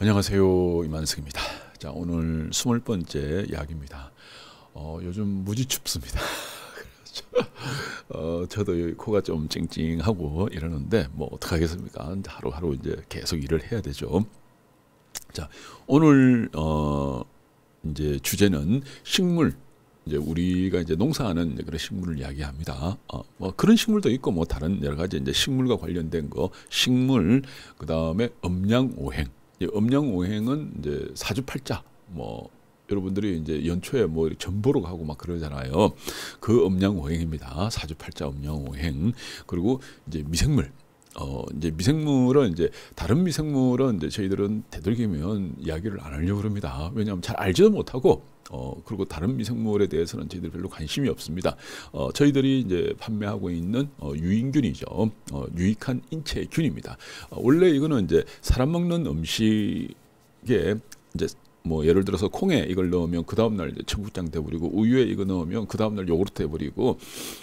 안녕하세요 이만석입니다자 오늘 스물 번째 이입니다 어, 요즘 무지 춥습니다. 그렇죠? 어, 저도 코가 좀 찡찡하고 이러는데 뭐 어떡하겠습니까? 하루하루 이제 계속 일을 해야 되죠. 자 오늘 어, 이제 주제는 식물 이제 우리가 이제 농사하는 그런 식물을 이야기합니다. 어, 뭐 그런 식물도 있고 뭐 다른 여러 가지 이제 식물과 관련된 거, 식물, 그 다음에 음양오행, 음양오행은 이제 사주팔자 뭐 여러분들이 이제 연초에 뭐 전보로 가고 막 그러잖아요. 그 음양오행입니다. 사주팔자 음양오행 그리고 이제 미생물 어 이제 미생물은 이제 다른 미생물은 이제 저희들은 되돌기면 이야기를 안 하려고 합니다. 왜냐하면 잘 알지도 못하고 어 그리고 다른 미생물에 대해서는 저희들 별로 관심이 없습니다. 어 저희들이 이제 판매하고 있는 어, 유인균이죠. 어, 유익한 인체 균입니다. 어, 원래 이거는 이제 사람 먹는 음식에 이제 뭐 예를 들어서 콩에 이걸 넣으면 그 다음 날 청국장 돼버리고 우유에 이거 넣으면 그 다음 날 요구르트 돼버리고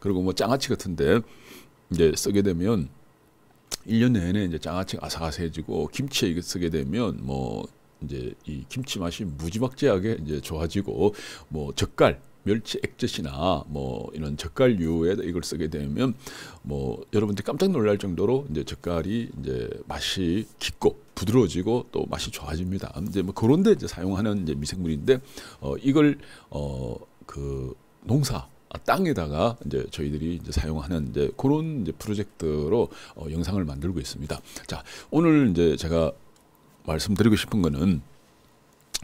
그리고 뭐 장아찌 같은데 이제 쓰게 되면 1년 내내 이제 장아찌가 아삭아삭해지고 김치에 이게 쓰게 되면 뭐 이제 이 김치 맛이 무지막지하게 이제 좋아지고 뭐 젓갈 멸치 액젓이나 뭐 이런 젓갈류에 이걸 쓰게 되면 뭐 여러분들 이 깜짝 놀랄 정도로 이제 젓갈이 이제 맛이 깊고 부드러워지고 또 맛이 좋아집니다. 이제 뭐 그런데 이제 사용하는 이제 미생물인데 어 이걸 어 그 농사 아, 땅에다가 이제 저희들이 이제 사용하는 이제 그런 이제 프로젝트로 어, 영상을 만들고 있습니다. 자, 오늘 이제 제가 말씀드리고 싶은 거는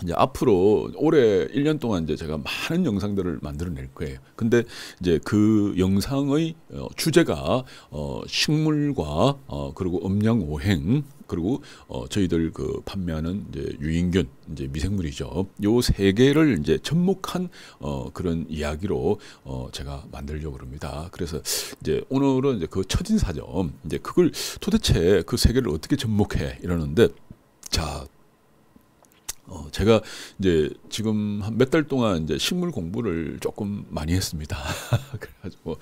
이제 앞으로 올해 1년 동안 이제 제가 많은 영상들을 만들어낼 거예요. 근데 이제 그 영상의 어, 주제가 어, 식물과 어, 그리고 음양 오행 그리고 어, 저희들 그 판매하는 이제 유인균 이제 미생물이죠. 요 세 개를 이제 접목한 어, 그런 이야기로 어, 제가 만들려고 합니다. 그래서 이제 오늘은 이제 그 처진 사점 이제 그걸 도대체 그 세 개를 어떻게 접목해 이러는데 자 어, 제가 이제 지금 한 몇 달 동안 이제 식물 공부를 조금 많이 했습니다. 그래가지고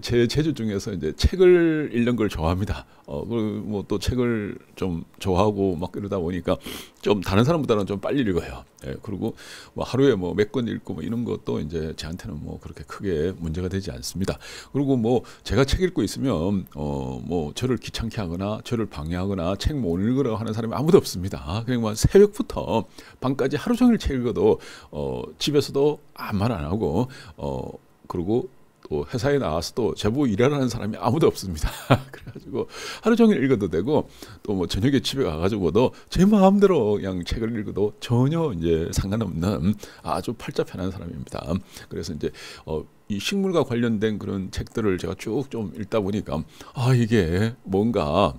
제 체주 중에서 이제 책을 읽는 걸 좋아합니다. 어, 뭐또 책을 좀 좋아하고 막 이러다 보니까 좀 다른 사람보다는 좀 빨리 읽어요. 예, 그리고 뭐 하루에 뭐 몇 권 읽고 뭐 이런 것도 이제 저한테는 뭐 그렇게 크게 문제가 되지 않습니다. 그리고 뭐 제가 책 읽고 있으면 어, 뭐 저를 귀찮게 하거나 저를 방해하거나 책 못 읽으라고 하는 사람이 아무도 없습니다. 그냥 뭐 새벽부터 와 밤까지 하루 종일 책 읽어도 어, 집에서도 아무 말 안 하고 어, 그리고 또 회사에 나와서 도 제보 일하는 사람이 아무도 없습니다. 그래가지고 하루 종일 읽어도 되고 또 뭐 저녁에 집에 가가지고도 제 마음대로 그냥 책을 읽어도 전혀 이제 상관없는 아주 팔자 편한 사람입니다. 그래서 이제 어, 이 식물과 관련된 그런 책들을 제가 쭉 좀 읽다 보니까 아 이게 뭔가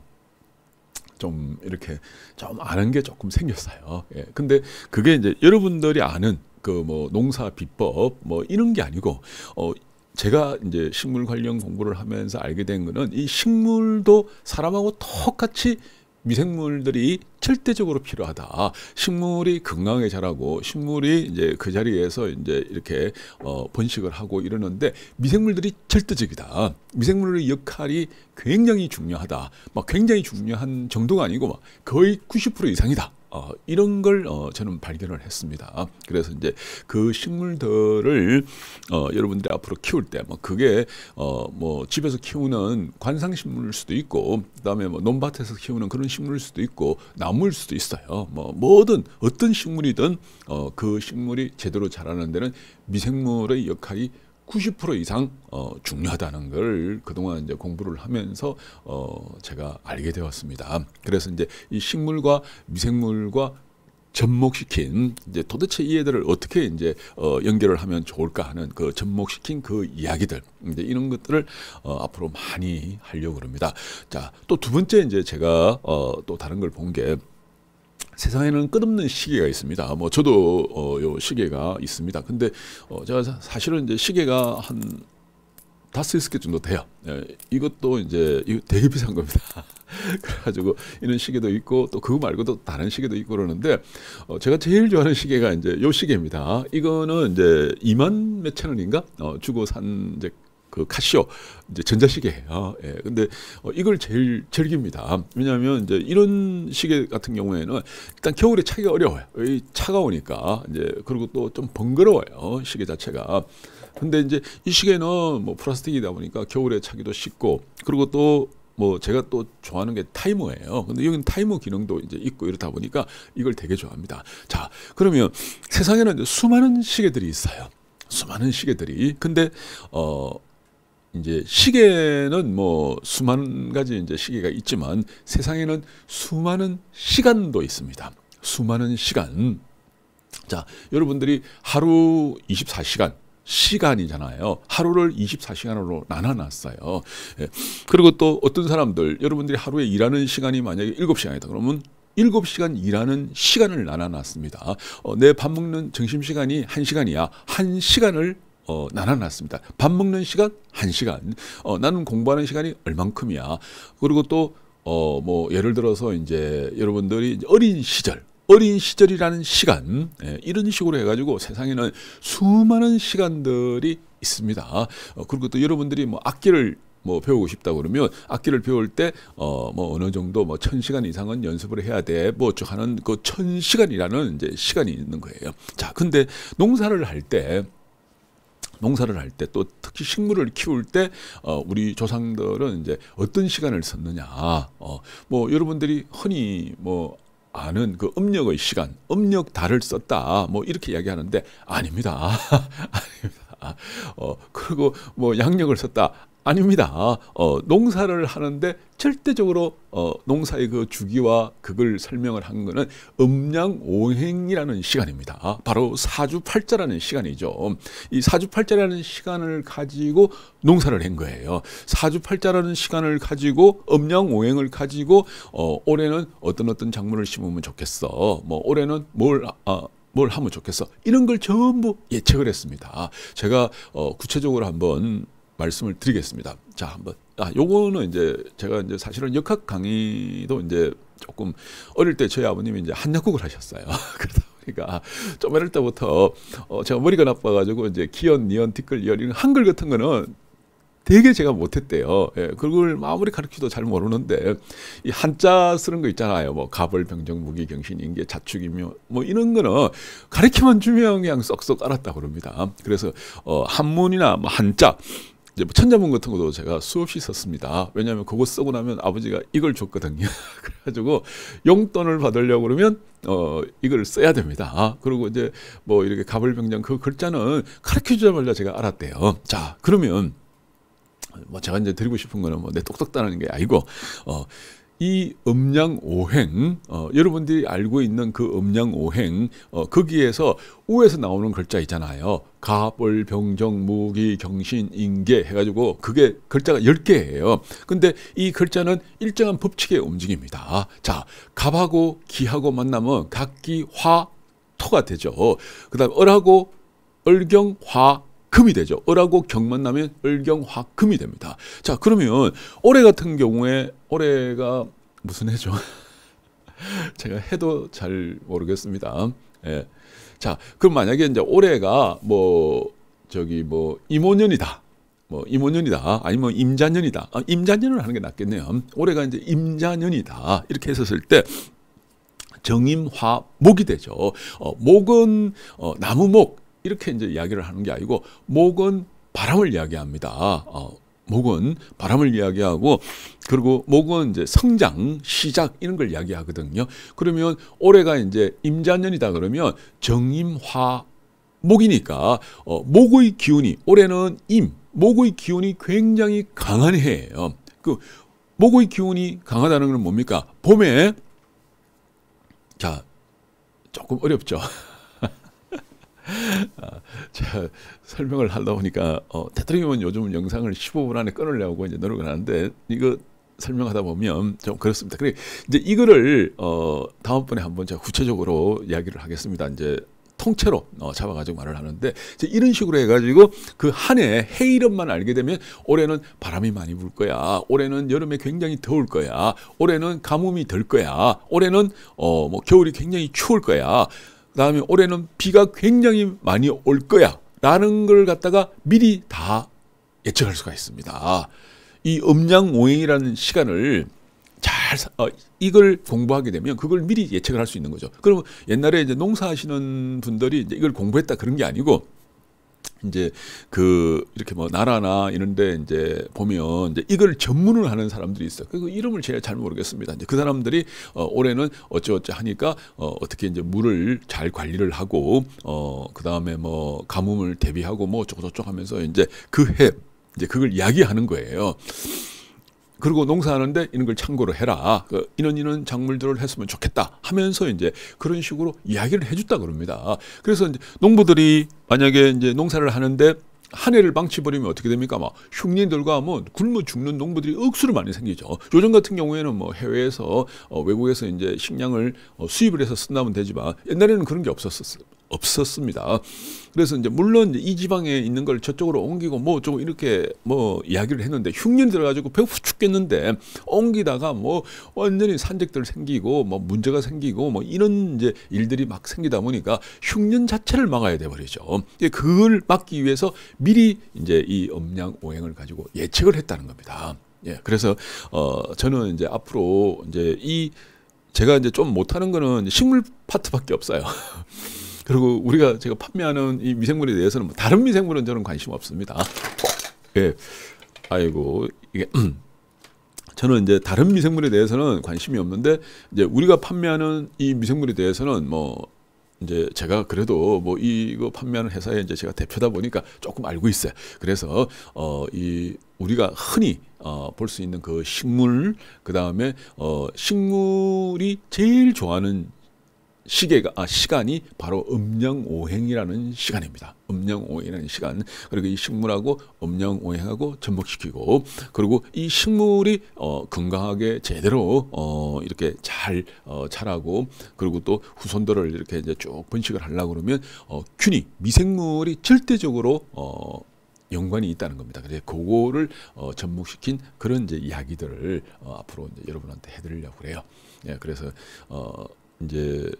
좀 이렇게 좀 아는 게 조금 생겼어요. 예. 근데 그게 이제 여러분들이 아는 그 뭐 농사 비법 뭐 이런 게 아니고 어 제가 이제 식물 관련 공부를 하면서 알게 된 거는 이 식물도 사람하고 똑같이 미생물들이 절대적으로 필요하다. 식물이 건강하게 자라고 식물이 이제 그 자리에서 이제 이렇게 어 번식을 하고 이러는데 미생물들이 절대적이다. 미생물의 역할이 굉장히 중요하다. 막 굉장히 중요한 정도가 아니고 막 거의 90% 이상이다. 어, 이런 걸 어, 저는 발견을 했습니다. 그래서 이제 그 식물들을 어, 여러분들이 앞으로 키울 때 뭐 그게 어, 뭐 집에서 키우는 관상 식물일 수도 있고 그다음에 뭐 논밭에서 키우는 그런 식물일 수도 있고 나무일 수도 있어요. 뭐 뭐든 어떤 식물이든 어, 그 식물이 제대로 자라는 데는 미생물의 역할이 90% 이상 어, 중요하다는 걸 그동안 이제 공부를 하면서 어, 제가 알게 되었습니다. 그래서 이제 이 식물과 미생물과 접목시킨 이제 도대체 이 애들을 어떻게 이제 어, 연결을 하면 좋을까 하는 그 접목시킨 그 이야기들 이제 이런 것들을 어, 앞으로 많이 하려고 합니다. 자또 두 번째 이제 제가 어, 또 다른 걸본게 세상에는 끝없는 시계가 있습니다. 뭐 저도 어 요 시계가 있습니다. 근데 어 제가 사실은 이제 시계가 한 다섯 개 정도 돼요. 예, 이것도 이제 이거 되게 비싼 겁니다. 그래가지고 이런 시계도 있고 또 그거 말고도 다른 시계도 있고 그러는데 어, 제가 제일 좋아하는 시계가 이제 요 시계입니다. 이거는 이제 2만 몇 천 원인가 어, 주고 산 이제 그 카시오 이제 전자시계. 어, 예. 근데 어, 이걸 제일 즐깁니다. 왜냐하면 이제 이런 시계 같은 경우에는 일단 겨울에 차기가 어려워요. 차가우니까 이제 그리고 또 좀 번거로워요 시계 자체가. 근데 이제 이 시계는 뭐 플라스틱이다 보니까 겨울에 차기도 쉽고 그리고 또 뭐 제가 또 좋아하는 게 타이머예요. 근데 여기는 타이머 기능도 이제 있고 이렇다 보니까 이걸 되게 좋아합니다. 자, 그러면 세상에는 수많은 시계들이 있어요. 수많은 시계들이. 근데 어 이제 시계는 뭐 수많은 가지 이제 시계가 있지만 세상에는 수많은 시간도 있습니다. 수많은 시간. 자, 여러분들이 하루 24시간 시간이잖아요. 하루를 24시간으로 나눠놨어요. 예. 그리고 또 어떤 사람들, 여러분들이 하루에 일하는 시간이 만약에 7시간이다. 그러면 7시간 일하는 시간을 나눠놨습니다. 어, 내 밥 먹는 점심시간이 1시간이야. 1시간을 어, 나눠놨습니다. 밥 먹는 시간 1시간, 어, 나는 공부하는 시간이 얼만큼이야. 그리고 또, 어, 뭐, 예를 들어서 이제 여러분들이 이제 어린 시절, 어린 시절이라는 시간, 예, 이런 식으로 해가지고 세상에는 수많은 시간들이 있습니다. 어, 그리고 또 여러분들이 뭐 악기를 뭐 배우고 싶다 그러면 악기를 배울 때어뭐 어느 정도 뭐천 시간 이상은 연습을 해야 돼뭐 어쩌 하는 그 천 시간이라는 이제 시간이 있는 거예요. 자, 근데 농사를 할때 농사를 할 때 또 특히 식물을 키울 때 어, 우리 조상들은 이제 어떤 시간을 썼느냐 어, 뭐 여러분들이 흔히 뭐 아는 그 음력의 시간, 음력 달을 썼다. 뭐 이렇게 이야기하는데 아닙니다. 아닙니다. 어, 그리고 뭐 양력을 썼다. 아닙니다. 어, 농사를 하는데 절대적으로 어, 농사의 그 주기와 그걸 설명을 한 거는 음양오행이라는 시간입니다. 바로 사주팔자라는 시간이죠. 이 사주팔자라는 시간을 가지고 농사를 한 거예요. 사주팔자라는 시간을 가지고 음양오행을 가지고 어, 올해는 어떤 어떤 작물을 심으면 좋겠어. 뭐 올해는 뭘 아, 뭘 하면 좋겠어? 이런 걸 전부 예측을 했습니다. 제가 어, 구체적으로 한번 말씀을 드리겠습니다. 자, 한번 아, 요거는 이제 제가 이제 사실은 역학 강의도 이제 조금 어릴 때 저희 아버님이 이제 한약국을 하셨어요. 그러다 보니까 좀 어릴 때부터 어, 제가 머리가 나빠가지고 이제 기연, 니언, 티끌, 이언 이런 한글 같은 거는 되게 제가 못했대요. 예, 그걸 아무리 가르쳐도 잘 모르는데 이 한자 쓰는 거 있잖아요. 뭐 갑을 병정 무기 경신 인계 자축이며 뭐 이런 거는 가르쳐면 주면 그냥 쏙쏙 알았다 그럽니다. 그래서 어, 한문이나 뭐 한자 이제 뭐 천자문 같은 것도 제가 수없이 썼습니다. 왜냐하면 그거 쓰고 나면 아버지가 이걸 줬거든요. 그래가지고 용돈을 받으려고 그러면 어 이걸 써야 됩니다. 그리고 이제 뭐 이렇게 가불병장 그 글자는 가르쳐주자마자 제가 알았대요. 자 그러면 뭐 제가 이제 드리고 싶은 거는 뭐내 똑똑다는 게 아니고 어, 이 음양 오행 어, 여러분들이 알고 있는 그 음양 오행 어, 거기에서 우에서 나오는 글자 있잖아요. 가벌 병정 무기 경신 인계 해가지고 그게 글자가 10개예요. 근데 이 글자는 일정한 법칙에 움직입니다. 자 갑하고 기하고 만나면 각기 화 토가 되죠. 그 다음 을하고 을경 화 금이 되죠. 을하고 경만 나면 을경화 금이 됩니다. 자 그러면 올해 같은 경우에 올해가 무슨 해죠? 제가 해도 잘 모르겠습니다. 예. 자 그럼 만약에 이제 올해가 뭐 저기 뭐 임원년이다. 뭐 임원년이다 아니면 임자년이다 아, 임자년을 하는 게 낫겠네요 올해가 이제 임자년이다 이렇게 했었을 때 정임화 목이 되죠 어, 목은 어, 나무목 이렇게 이제 이야기를 하는 게 아니고 목은 바람을 이야기합니다. 어, 목은 바람을 이야기하고 그리고 목은 이제 성장 시작 이런 걸 이야기하거든요. 그러면 올해가 이제 임자년이다 그러면 정임화 목이니까 어, 목의 기운이 올해는 임 목의 기운이 굉장히 강한 해예요. 그 목의 기운이 강하다는 건 뭡니까? 봄에 자 조금 어렵죠. 아, 자, 설명을 하다 보니까 어, 대통령은 요즘 영상을 15분 안에 끊으려고 이제 노력을 하는데 이거 설명하다 보면 좀 그렇습니다. 그래 이제 이거를 어, 다음번에 한번 제가 구체적으로 이야기를 하겠습니다. 이제 통째로 어, 잡아가지고 말을 하는데 이런 제이 식으로 해가지고 그 한해해 이름만 알게 되면 올해는 바람이 많이 불 거야. 올해는 여름에 굉장히 더울 거야. 올해는 가뭄이 덜 거야. 올해는 어, 뭐 겨울이 굉장히 추울 거야. 다음에 올해는 비가 굉장히 많이 올 거야. 라는 걸 갖다가 미리 다 예측할 수가 있습니다. 이 음양오행이라는 시간을 잘 어, 이걸 공부하게 되면 그걸 미리 예측을 할 수 있는 거죠. 그럼 옛날에 이제 농사하시는 분들이 이제 이걸 공부했다 그런 게 아니고 이제 그 이렇게 뭐 나라나 이런데 이제 보면 이제 이걸 전문을 하는 사람들이 있어. 그 이름을 제가 잘 모르겠습니다. 이제 그 사람들이 어, 올해는 어찌어찌 하니까 어, 어떻게 이제 물을 잘 관리를 하고 어, 그 다음에 뭐 가뭄을 대비하고 뭐어쩌고저쩌 하면서 이제 그 해 이제 그걸 이야기하는 거예요. 그리고 농사하는데 이런 걸 참고로 해라. 그 이런 이런 작물들을 했으면 좋겠다 하면서 이제 그런 식으로 이야기를 해줬다 그럽니다. 그래서 이제 농부들이 만약에 이제 농사를 하는데 한 해를 방치버리면 어떻게 됩니까? 막 흉년들과 뭐 굶어 죽는 농부들이 억수로 많이 생기죠. 요즘 같은 경우에는 뭐 해외에서 어, 외국에서 이제 식량을 어, 수입을 해서 쓴다면 되지만 옛날에는 그런 게 없었었어요. 없었습니다. 그래서 이제 물론 이 지방에 있는 걸 저쪽으로 옮기고 뭐 좀 이렇게 뭐 이야기를 했는데 흉년 들어가지고 배고 죽겠는데 옮기다가 뭐 완전히 산적들 생기고 뭐 문제가 생기고 뭐 이런 이제 일들이 막 생기다 보니까 흉년 자체를 막아야 돼 버리죠. 그걸 막기 위해서 미리 이제 이 음양 오행을 가지고 예측을 했다는 겁니다. 예, 그래서 어 저는 이제 앞으로 이제 이 제가 이제 좀 못하는 거는 식물 파트밖에 없어요. 그리고 우리가 제가 판매하는 이 미생물에 대해서는 뭐 다른 미생물은 저는 관심 없습니다. 예. 아이고 이게 저는 이제 다른 미생물에 대해서는 관심이 없는데 이제 우리가 판매하는 이 미생물에 대해서는 뭐 이제 제가 그래도 뭐 이거 판매하는 회사에 이제 제가 대표다 보니까 조금 알고 있어요. 그래서 어 이 우리가 흔히 어볼수 있는 그 식물 그다음에 어 식물이 제일 좋아하는 시계가 아, 시간이 바로 음영오행이라는 시간입니다. 음영오행이라는 시간 그리고 이 식물하고 음영오행하고 접목시키고 그리고 이 식물이 어, 건강하게 제대로 어, 이렇게 잘 어, 자라고 그리고 또 후손들을 이렇게 이제 쭉 번식을 하려고 그러면 어, 균이 미생물이 절대적으로 어, 연관이 있다는 겁니다. 그래서 그거를 어, 접목시킨 그런 이제 이야기들을 어, 앞으로 이제 여러분한테 해드리려고 그래요. 예, 그래서 어, 이제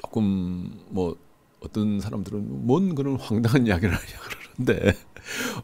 조금 뭐 어떤 사람들은 뭔 그런 황당한 이야기를 하냐 그러는데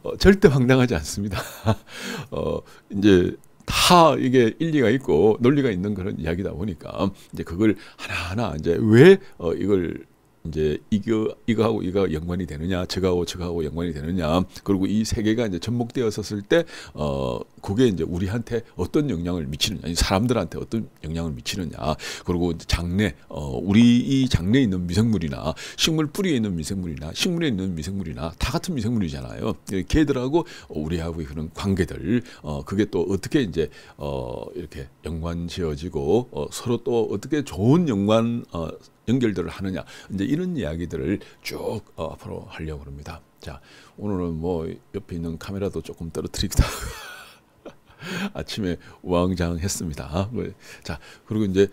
어, 절대 황당하지 않습니다. 어, 이제 다 이게 일리가 있고 논리가 있는 그런 이야기다 보니까 이제 그걸 하나하나 이제 왜 어, 이걸 이제 이거 이거하고 이거 연관이 되느냐, 저거하고 저거하고 연관이 되느냐, 그리고 이세 개가 이제 접목되었었을 때, 어, 그게 이제 우리한테 어떤 영향을 미치느냐, 사람들한테 어떤 영향을 미치느냐, 그리고 장내, 어, 우리 이 장내에 있는 미생물이나 식물 뿌리에 있는 미생물이나 식물에 있는 미생물이나 다 같은 미생물이잖아요. 예, 걔들하고 우리하고의 그런 관계들, 어, 그게 또 어떻게 이제 어, 이렇게 연관 지어지고 어, 서로 또 어떻게 좋은 연관 어, 연결들을 하느냐 이제 이런 이야기들을 쭉 어, 앞으로 하려고 합니다. 자 오늘은 뭐 옆에 있는 카메라도 조금 떨어뜨리기도 아침에 왕장했습니다. 어, 뭐, 자 그리고 이제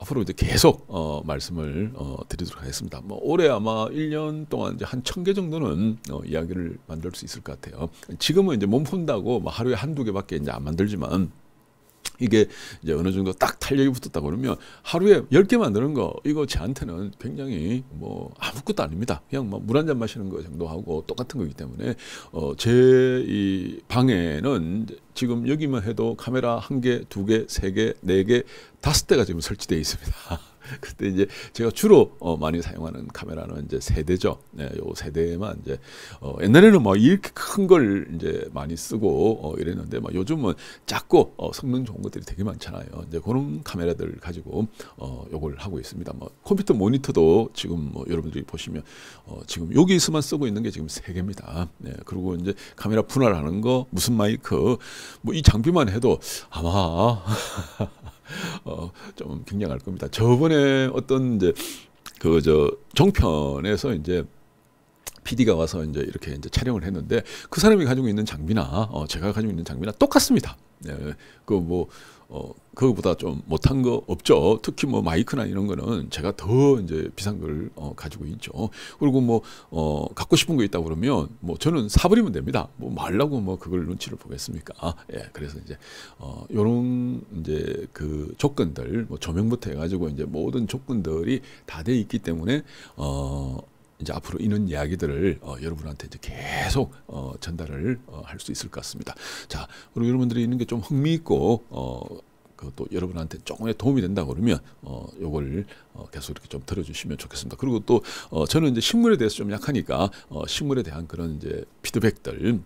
앞으로 이제 계속 어, 말씀을 어, 드리도록 하겠습니다. 뭐 올해 아마 1년 동안 이제 한 천 개 정도는 어, 이야기를 만들 수 있을 것 같아요. 지금은 이제 몸 푼다고 뭐 하루에 한두 개밖에 이제 안 만들지만 이게 이제 어느 정도 딱 탄력이 붙었다 그러면 하루에 열개 만드는 거 이거 제한테는 굉장히 뭐 아무것도 아닙니다. 그냥 뭐물한 잔 마시는 거 정도 하고 똑같은 거기 때문에 어제이 방에는 지금 여기만 해도 카메라 한 개, 두 개, 세 개, 네 개, 다섯 대가 지금 설치되어 있습니다. 그때 이제 제가 주로 어, 많이 사용하는 카메라는 이제 세대죠. 네, 요 세대만 이제 어, 옛날에는 막 이렇게 큰 걸 이제 많이 쓰고 어, 이랬는데 막 요즘은 작고 어, 성능 좋은 것들이 되게 많잖아요. 이제 그런 카메라들 가지고 어, 요걸 하고 있습니다. 뭐 컴퓨터 모니터도 지금 뭐 여러분들이 보시면 어, 지금 여기서만 쓰고 있는 게 지금 세 개입니다. 네, 그리고 이제 카메라 분할하는 거 무슨 마이크 뭐 이 장비만 해도 아마 어, 좀경장할 겁니다. 저번에 어떤 이제 그저 종편에서 이제 PD가 와서 이제 이렇게 이제 촬영을 했는데 그 사람이 가지고 있는 장비나 어, 제가 가지고 있는 장비나 똑같습니다. 예, 그뭐 어, 그거보다 좀 못한 거 없죠. 특히 뭐 마이크나 이런 거는 제가 더 이제 비싼 걸 어, 가지고 있죠. 그리고 뭐 어, 갖고 싶은 거 있다 그러면 뭐 저는 사버리면 됩니다. 뭐 말라고 뭐 그걸 눈치를 보겠습니까? 아, 예, 그래서 이제 어, 요런 이제 그 조건들 뭐 조명부터 해가지고 이제 모든 조건들이 다 돼 있기 때문에 어, 이제 앞으로 이런 이야기들을 어, 여러분한테 이제 계속 어, 전달을 어, 할수 있을 것 같습니다. 자, 그리고 여러분들이 있는 게 좀 흥미있고 어, 또 여러분한테 조금의 도움이 된다 그러면 어 요걸 어, 계속 이렇게 좀 들어주시면 좋겠습니다. 그리고 또 어, 저는 이제 식물에 대해서 좀 약하니까 어, 식물에 대한 그런 이제 피드백들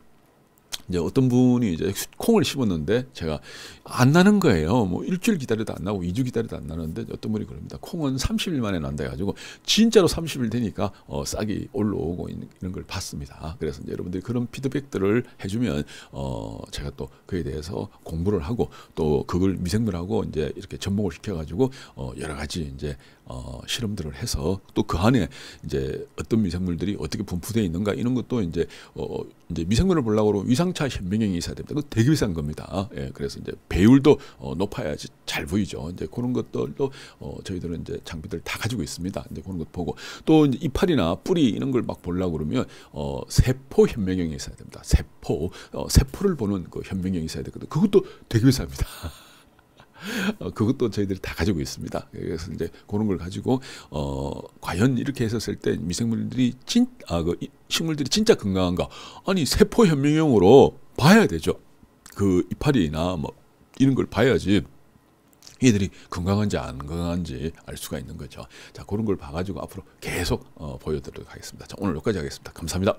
이제 어떤 분이 이제 콩을 심었는데 제가 안 나는 거예요. 뭐 일주일 기다려도 안 나고 이주 기다려도 안 나는데 어떤 분이 그럽니다. 콩은 30일 만에 난다 해가지고 진짜로 30일 되니까 어 싹이 올라오고 이런 걸 봤습니다. 그래서 이제 여러분들이 그런 피드백들을 해주면 어 제가 또 그에 대해서 공부를 하고 또 그걸 미생물하고 이제 이렇게 접목을 시켜가지고 어 여러 가지 이제 어 실험들을 해서 또 그 안에 이제 어떤 미생물들이 어떻게 분포되어 있는가 이런 것도 이제 어 이제 미생물을 보려고 그러면 위상차 현미경이 있어야 됩니다. 그 되게 비싼 겁니다. 예, 그래서 이제 배율도 어, 높아야지 잘 보이죠. 이제 그런 것들도 어, 저희들은 이제 장비들 다 가지고 있습니다. 이제 그런 것 보고 또 이파리나 뿌리 이런 걸 막 보려고 그러면 어, 세포 현미경이 있어야 됩니다. 세포 어, 세포를 보는 그 현미경이 있어야 되거든요. 그것도 되게 비쌉니다. 어, 그것도 저희들이 다 가지고 있습니다. 그래서 이제 그런 걸 가지고 어 과연 이렇게 했었을 때 미생물들이 진아그 식물들이 진짜 건강한가? 아니 세포 현미경으로 봐야 되죠. 그 이파리나 뭐 이런 걸 봐야지. 얘들이 건강한지 안 건강한지 알 수가 있는 거죠. 자, 그런 걸 봐가지고 앞으로 계속 어, 보여드리도록 하겠습니다. 자, 오늘 여기까지 하겠습니다. 감사합니다.